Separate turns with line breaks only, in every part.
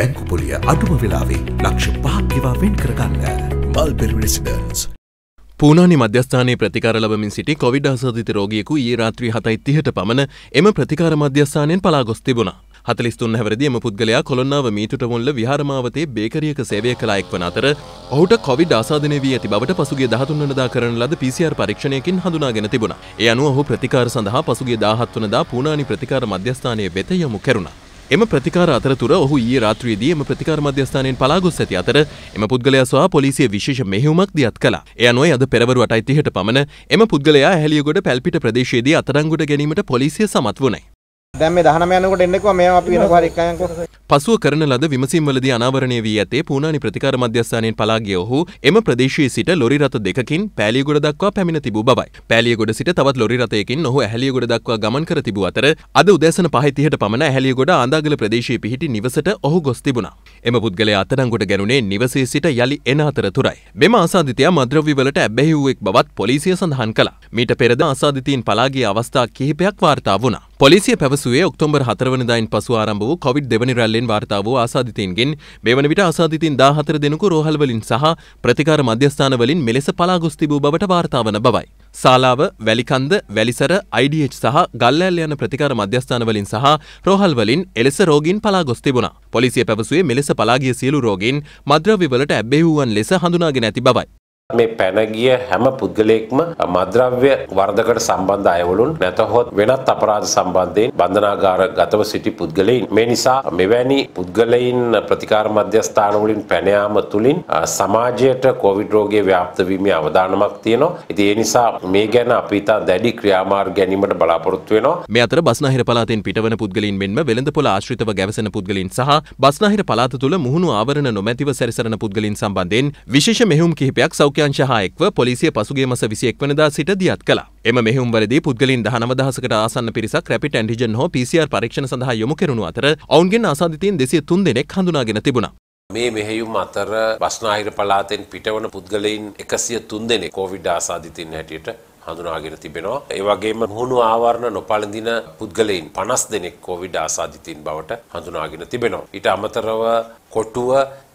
බැංකු පොලිය අඩුම වෙලාවේ ලක්ෂ පහක්කිවා වෙන් කරගන්න මල් පෙරිවිඩසිඩන්ස්. පූනානි මධ්‍යස්ථානයේ ප්‍රතිකාර ලබමින් සිටි කොවිඩ් අසාධිත රෝගියෙකු ඊයේ රාත්‍රී 7:30ට පමණ එම ප්‍රතිකාර මධ්‍යස්ථානයෙන් පලා ගොස් තිබුණා. 43 හැවිරිදි එම පුද්ගලයා කොළොන්නාව මීටුට මුල්ල විහාරමාවතේ බේකරියක සේවය කළ එක් වන අතර ඔහුට කොවිඩ් ආසාදනය වී ඇති බවට පසුගිය 13 වෙනිදා කරන ලද PCR පරීක්ෂණයකින් හඳුනාගෙන තිබුණා. ඒ අනුව ඔහු ප්‍රතිකාර සඳහා පසුගිය 17 වෙනිදා පූනානි ප්‍රතිකාර මධ්‍යස්ථානයේ වෙත යොමු කෙරුණා. එම ප්‍රතිකාර අතරතුර ඔහු ඊයේ රාත්‍රියේදී එම ප්‍රතිකාර මධ්‍යස්ථානයෙන් පලා ගොස් ඇති අතර එම පුද්ගලයා සහ පොලිසිය විශේෂ මෙහෙයුමක් දියත් කළා. එය අනුව අද පෙරවරු 8:30ට පමණ එම පුද්ගලයා ඇහැලියගොඩ පැල්පිට ප්‍රදේශයේදී අත්අඩංගුවට ගැනීමට පොලිසිය සමත් වුණයි. දැම් මේ දහනම යනකොට එන්නෙකෝ මේවා අපි වෙන කොහරි එක්කයන්කෝ පසුව කරන ලද විමසීම්වලදී අනාවරණය වී ඇතේ පූනානි ප්‍රතිකාර මධ්‍යස්ථානයෙන් පලා ගිය ඔහු එම ප්‍රදේශයේ සිට ලොරි රථ දෙකකින් පෑලියගොඩ දක්වා පැමිණ තිබූ බවයි. පෑලියගොඩ සිට තවත් ලොරි රථයකින් ඔහු ඇහැලියගොඩ දක්වා ගමන් කර තිබූ අතර අද උදෑසන 5:30ට පමණ ඇහැලියගොඩ ආඳාගල ප්‍රදේශයේ පිහිටි නිවසට ඔහු ගොස් තිබුණා. එම පුද්ගලයා අත්අඩංගුවට ගැනුනේ නිවසේ සිට යලි එන අතරතුරයි. මෙම ආසාදිතයා මද්‍රව්‍ය වලට ඇබ්බැහි වූ එක් බවත් පොලිසිය සඳහන් කළා. මීට පෙරද ආසාදිතීන් පලා ගිය අවස්ථා කිහිපයක් වාර්තා වුණා. පොලිසිය පැවසුවේ ඔක්තෝබර් 4 වෙනිදායින් පසු ආරම්භ වූ කොවිඩ් දෙවැනි රැල්ලෙන් වාර්තා වූ ආසාදිතයින්ගෙන් මේ වන විට ආසාදිතින් 14 දෙනෙකු රෝහල් වලින් සහ ප්‍රතිකාර මධ්‍යස්ථාන වලින් මෙලෙස පලා ගොස් තිබූ බවට වාර්තා වන බවයි. ශාලාව, වැලිකන්ද, වැලිසර, IDH සහ ගල්ඇල් යන ප්‍රතිකාර මධ්‍යස්ථාන වලින් සහ රෝහල් වලින් එලෙස රෝගීන් පලා ගොස් තිබුණා. පොලිසිය
පැවසුවේ මෙලෙස පලා
ගිය සියලු රෝගීන් මද්‍රව්‍ය වලට ඇබ්බැහි වූවන් ලෙස හඳුනාගෙන ඇති බවයි.
මේ පැනගිය හැම පුද්ගලයෙක්ම මද්‍රව්‍ය වර්ධකට සම්බන්ධ අයවලුන් නැතහොත් වෙනත් අපරාධ සම්බන්ධයෙන් බන්ධනාගාර ගතව සිටි පුද්ගලයින් මේ නිසා මෙවැනි පුද්ගලයින් ප්‍රතිකාර මධ්‍යස්ථානවලින් පැනයාම තුළින් සමාජයට කොවිඩ් රෝගයේ ව්‍යාප්ත වීමේ අවදානමක් තියෙනවා. ඉතින් ඒ නිසා මේ ගැන අපි ඉතා දැඩි ක්‍රියාමාර්ග ගැනීමට බලාපොරොත්තු වෙනවා.
මේ අතර බස්නාහිර පළාතෙන් පිටවන පුද්ගලයින් මෙන්ම වෙළඳපොළ ආශ්‍රිතව ගැවසෙන පුද්ගලයින් සහ බස්නාහිර පළාත තුළ මුහුණු ආවරණ නොමැතිව සැරිසරන පුද්ගලයින් සම්බන්ධයෙන් විශේෂ මෙහෙයුම් කිහිපයක් සෞඛ්‍ය අමාත්‍යංශ හායෙක්ව පොලිසිය පසුගේ මස විසියෙක් වනදා සිට දියත් කළ එම මෙහුම්වරදි පුද්ගලින් දහනවදහසකට ආසන්න පිරිසක් රැපිට ඇන්ටිජන් හෝ PCR පරීක්ෂණ සඳහා යොමු කෙරුණු අතර ඔවුන්ගෙන් ආසාධිතයින් දෙසිය තුන් දෙනෙක් හඳුනාගෙන තිබුණා.
මේ මෙහෙයුම් අතර බස්නාහිර පලාතෙන් පිටවන පුද්ගලයින් එකසිය තුන් දෙනෙක් කෝවිඩ් ආසාධිතයින් හැටියට හඳුනාගෙන තිබෙනවා. ඒ වගේම මුහුණු ආවරණ නොපළඳින පුද්ගලයින් 50 දෙනෙක් කොවිඩ් ආසාදිතින් බවට හඳුනාගෙන තිබෙනවා. ඊට අමතරව කොටුව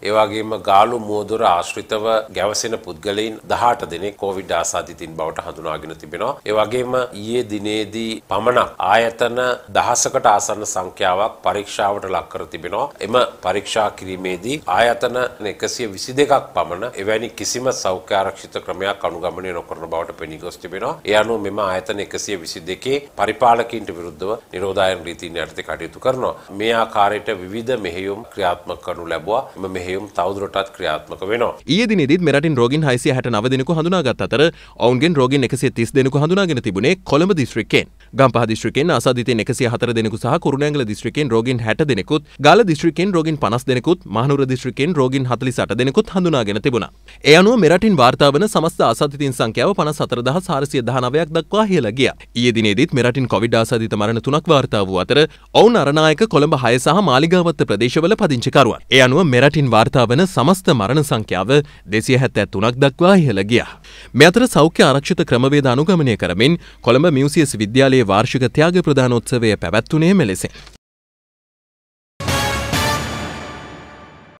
ඒ වගේම ගාලු මෝදොර ආශ්‍රිතව ගැවසෙන පුද්ගලයින් 18 දෙනෙක් කොවිඩ් ආසාදිතින් බවට හඳුනාගෙන තිබෙනවා. ඒ වගේම ඊයේ දිනේදී පමණක් ආයතන දහසකට ආසන්න සංඛ්‍යාවක් පරීක්ෂාවට ලක් කර තිබෙනවා. එම පරීක්ෂා කිරීමේදී ආයතන 122ක් පමණ එවැනි කිසිම සෞඛ්‍ය ආරක්ෂිත ක්‍රමයක් අනුගමනය නොකරන බවට පෙනී ගොස් තිබෙනවා. තිබෙනවා. ඒ අනුව මෙම ආයතන 122 පරිපාලකින්ට විරුද්ධව නිරෝධායන රීතීන් යටතේ කටයුතු කරනවා. මේ ආකාරයට විවිධ මෙහෙයුම් ක්‍රියාත්මක කරනු ලැබුවා. මෙම මෙහෙයුම් තවදුරටත් ක්‍රියාත්මක වෙනවා.
ඊයේ දිනේදීත් මෙරටින් රෝගීන් 669 දෙනෙකු හඳුනාගත් අතර ඔවුන්ගෙන් රෝගීන් 130 දෙනෙකු හඳුනාගෙන තිබුණේ කොළඹ දිස්ත්‍රික්කයෙන්. ගම්පහ දිස්ත්‍රික්කයෙන් ආසාදිතයින් 104 දෙනෙකු සහ කුරුණෑගල දිස්ත්‍රික්කයෙන් රෝගීන් 60 දෙනෙකුත්, ගාල්ල දිස්ත්‍රික්කයෙන් රෝගීන් 50 දෙනෙකුත්, මහනුවර දිස්ත්‍රික්කයෙන් රෝගීන් 48 දෙනෙකුත් හඳුනාගෙන තිබුණා. ඒ අනුව මෙරටින් වාර්තා වන සමස්ත ආසාදිතයින් සංඛ්‍යාව 54400 හාරසිය දහනවයක් දක්වා හල ගිය ඒ දිනෙදිත් මෙරටින් කොවිඩ් ආසාධිත මරණ තුනක් වාර්තා වූ අතර ඔවුන් අරනායක කොළඹ හය සහ මාලිගාවත්ත ප්‍රදේශවල පදිංචිකරුවන් ඒ අනුව මෙරටින් වාර්තා වන සමස්ත මරණ සංඛ්‍යාව දෙසිය හැත්තැත් තුනක් දක්වා ඉහළ ගිය මෙතර සෞඛ්‍ය ආරක්ෂිත ක්‍රමවේද අනුගමනය කරමින් කොළඹ මියසියස් විද්‍යාලයේ වාර්ෂික ත්‍යාග ප්‍රධානෝත්සවය පැවැත්වුණේ මෙලෙසින්